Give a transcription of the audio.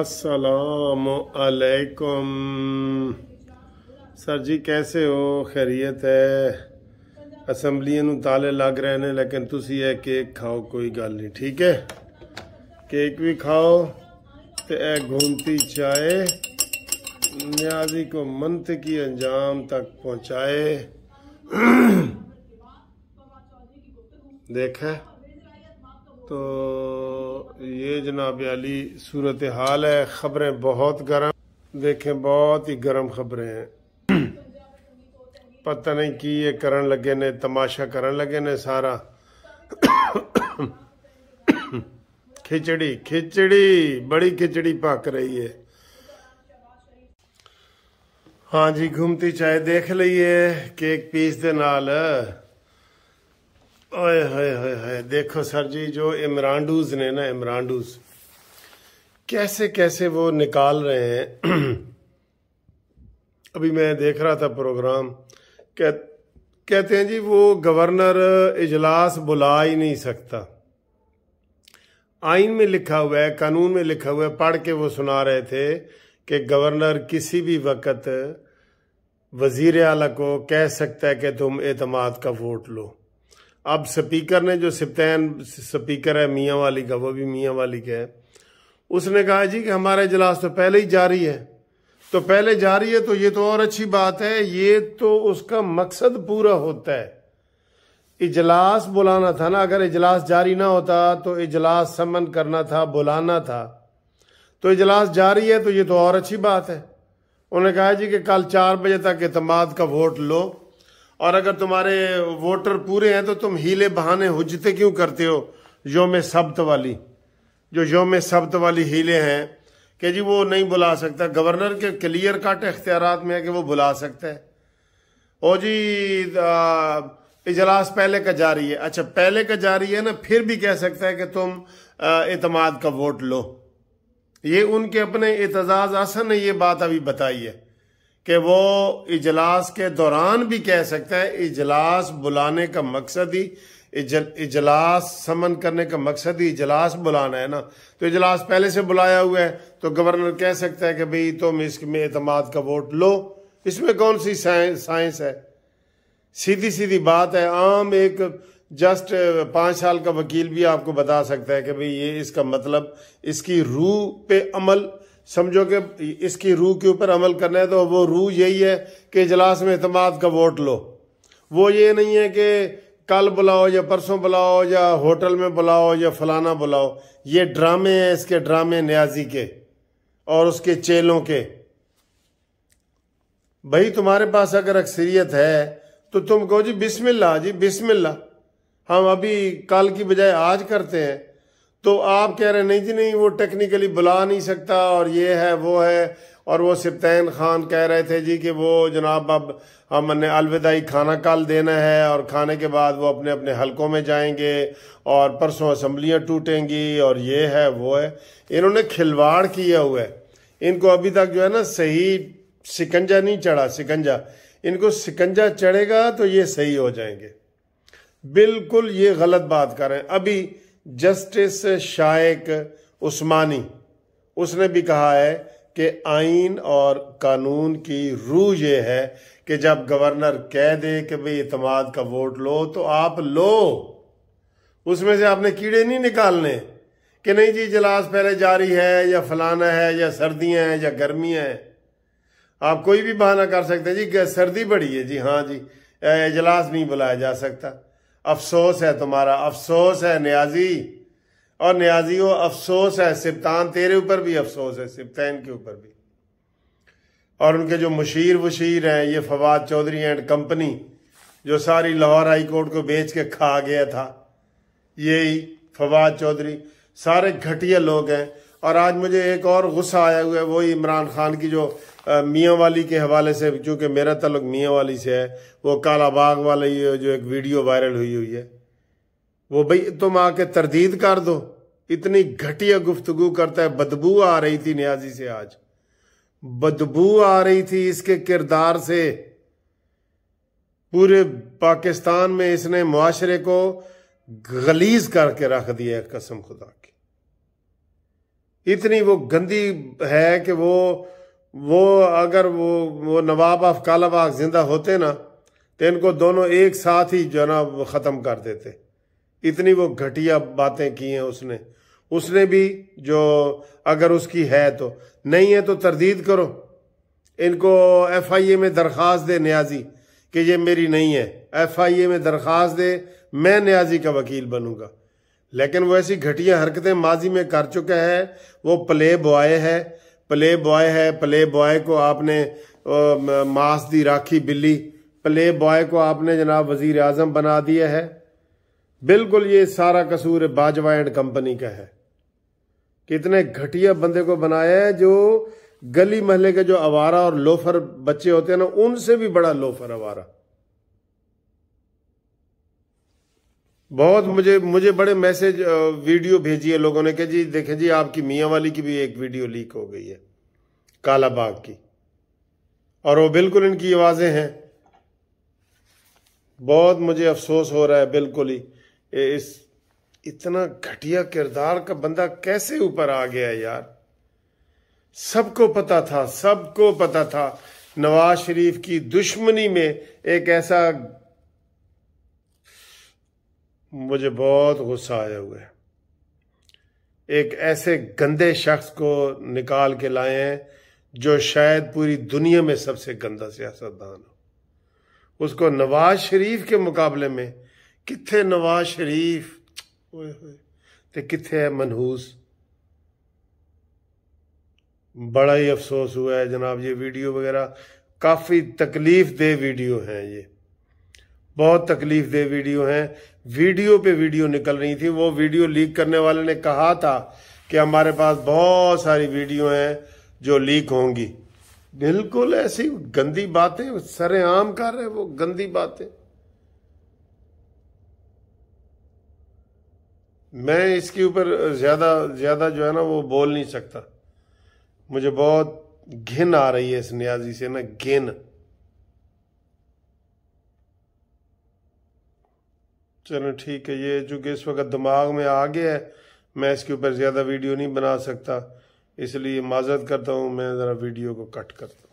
असलकम सर जी कैसे हो खैरियत है असम्बली ताले लग रहे ने लेकिन तुम यह केक खाओ कोई गल नहीं ठीक है केक भी खाओ तो यह घूमती चाहे न्याजी को की अंजाम तक पहुँचाए देखा तो ये जनाब अली सूरत हाल है ख़बरें बहुत गर्म देखें बहुत ही गर्म खबरें हैं पता नहीं की ये करन लगे ने तमाशा करन लगे ने सारा खिचड़ी खिचड़ी बड़ी खिचड़ी पक रही है हाँ जी घूमती चाय देख लीए केक पीस के नाल ओए हाय हाय हाय देखो सर जी जो इमरानडूज ने ना इमरानडूज कैसे कैसे वो निकाल रहे हैं अभी मैं देख रहा था प्रोग्राम कह कहते हैं जी वो गवर्नर इजलास बुला ही नहीं सकता आइन में लिखा हुआ है कानून में लिखा हुआ है पढ़ के वो सुना रहे थे कि गवर्नर किसी भी वक्त वजीर अला को कह सकता है कि तुम एतमाद का वोट लो अब स्पीकर ने जो सिप्तैन स्पीकर है मियाँ वाली का वो भी मियाँ वाली का है उसने कहा जी कि हमारा इजलास तो पहले ही जारी है तो पहले जारी है तो ये तो और अच्छी बात है ये तो उसका मकसद पूरा होता है इजलास बुलाना था ना अगर इजलास जारी ना होता तो इजलास समन करना था बुलाना था तो इजलास जारी है तो ये तो और अच्छी बात है उन्होंने कहा जी कि कल चार बजे तक अतमाद का वोट लो और अगर तुम्हारे वोटर पूरे हैं तो तुम हीले बहाने हुजते क्यों करते हो योम सब्त वाली जो योम सब्त वाली हीले हैं कि जी वो नहीं बुला सकता गवर्नर के क्लियर कट इख्तियार में है कि वो बुला सकता है ओ जी इजलास पहले का जारी है अच्छा पहले का जारी है ना फिर भी कह सकता है कि तुम अतमाद का वोट लो ये उनके अपने एतजाज आसन ने ये बात अभी बताई है कि वो इजलास के दौरान भी कह सकते हैं इजलास बुलाने का मकसद ही इजलास समन करने का मकसद ही इजलास बुलाना है ना तो इजलास पहले से बुलाया हुआ है तो गवर्नर कह सकता है कि भाई तुम इसमें अतमाद का वोट लो इसमें कौन सी साइंस है सीधी सीधी बात है आम एक जस्ट पाँच साल का वकील भी आपको बता सकता है कि भाई ये इसका मतलब इसकी रूह पे अमल समझो कि इसकी रूह के ऊपर अमल करना है तो वो रूह यही है कि इजलास में अतमाद का वोट लो वो ये नहीं है कि कल बुलाओ या परसों बुलाओ या होटल में बुलाओ या फलाना बुलाओ ये ड्रामे हैं इसके ड्रामे न्याजी के और उसके चेलों के भाई तुम्हारे पास अगर अक्सरियत है तो तुम कहो जी बिस्मिल्ला जी बिस्मिल्ला हम अभी कल की बजाय आज करते हैं तो आप कह रहे हैं नहीं जी नहीं वो टेक्निकली बुला नहीं सकता और ये है वो है और वो सिप्तैन खान कह रहे थे जी कि वो जनाब अब हमने अलविदाई खाना काल देना है और खाने के बाद वो अपने अपने हलकों में जाएंगे और परसों असम्बलियाँ टूटेंगी और ये है वो है इन्होंने खिलवाड़ किया हुआ है इनको अभी तक जो है ना सही सिकंजा नहीं चढ़ा सिकंजा इनको सिकंजा चढ़ेगा तो ये सही हो जाएंगे बिल्कुल ये गलत बात करें अभी जस्टिस शाइक उस्मानी उसने भी कहा है कि आइन और कानून की रूह यह है कि जब गवर्नर कह दे कि भाई इतमाद का वोट लो तो आप लो उसमें से आपने कीड़े नहीं निकालने कि नहीं जी इजलास पहले जारी है या फलाना है या सर्दियां हैं या गर्मियां हैं आप कोई भी बहाना कर सकते हैं जी सर्दी बड़ी है जी हाँ जी इजलास नहीं बुलाया जा सकता अफसोस है तुम्हारा अफसोस है न्याजी और न्याजी वो अफसोस है सिप्तान तेरे ऊपर भी अफसोस है सिप्तान के ऊपर भी और उनके जो मुशीर वशीर हैं ये फवाद चौधरी एंड कंपनी जो सारी लाहौर हाई कोर्ट को बेच के खा गया था यही फवाद चौधरी सारे घटिया लोग हैं और आज मुझे एक और गुस्सा आया हुआ है वही इमरान खान की जो मियाँ वाली के हवाले से क्योंकि मेरा तल्लुक मियाँ वाली से है वो काला बाग वाली जो एक वीडियो वायरल हुई हुई है वो भाई तुम आके तरदीद कर दो इतनी घटिया गुफ्तगु करता है बदबू आ रही थी न्याजी से आज बदबू आ रही थी इसके किरदार से पूरे पाकिस्तान में इसने मुआरे को गलीज करके रख दिया कसम खुदा की इतनी वो गंदी है कि वो वो अगर वो वो नवाब ऑफ कालाबाग जिंदा होते ना तो इनको दोनों एक साथ ही जो ना ख़त्म कर देते इतनी वो घटिया बातें की हैं उसने उसने भी जो अगर उसकी है तो नहीं है तो तरदीद करो इनको एफ आई ए में दरख्वास्त दे न्याजी कि ये मेरी नहीं है एफ आई ए में दरख्वास्त दे मैं न्याजी का वकील बनूंगा लेकिन वो ऐसी घटिया हरकतें माजी में कर चुका है वो प्ले बॉय है प्ले बॉय है प्ले बॉय को आपने मांस दी राखी बिल्ली प्ले बॉय को आपने जनाब वजीर आजम बना दिया है बिल्कुल ये सारा कसूर बाजवा एंड कंपनी का है कितने घटिया बंदे को बनाया है जो गली महल्ले के जो आवारा और लोफर बच्चे होते हैं ना उनसे भी बड़ा लोफर आवारा बहुत मुझे मुझे बड़े मैसेज वीडियो भेजी है लोगों ने कि जी देखे जी आपकी मियाँ वाली की भी एक वीडियो लीक हो गई है काला बाग की और वो बिल्कुल इनकी आवाज़ें हैं बहुत मुझे अफसोस हो रहा है बिल्कुल ही इस इतना घटिया किरदार का बंदा कैसे ऊपर आ गया यार सबको पता था सबको पता था नवाज शरीफ की दुश्मनी में एक ऐसा मुझे बहुत गुस्सा आया हुआ है एक ऐसे गंदे शख्स को निकाल के लाए हैं जो शायद पूरी दुनिया में सबसे गंदा सियासतदान हो उसको नवाज शरीफ के मुकाबले में कितने नवाज शरीफ तो कितने है मनहूस बड़ा ही अफसोस हुआ है जनाब ये वीडियो वगैरह काफ़ी तकलीफ दे वीडियो हैं ये बहुत तकलीफ दे वीडियो हैं वीडियो पे वीडियो निकल रही थी वो वीडियो लीक करने वाले ने कहा था कि हमारे पास बहुत सारी वीडियो हैं जो लीक होंगी बिल्कुल ऐसी गंदी बातें सरेआम कर रहे वो गंदी बातें मैं इसके ऊपर ज्यादा ज्यादा जो है ना वो बोल नहीं सकता मुझे बहुत घिन आ रही है इस न्याजी से ना घिन चलो ठीक है ये चूंकि इस वक्त दिमाग में आ गया है मैं इसके ऊपर ज़्यादा वीडियो नहीं बना सकता इसलिए माजरत करता हूँ मैं ज़रा वीडियो को कट करता हूँ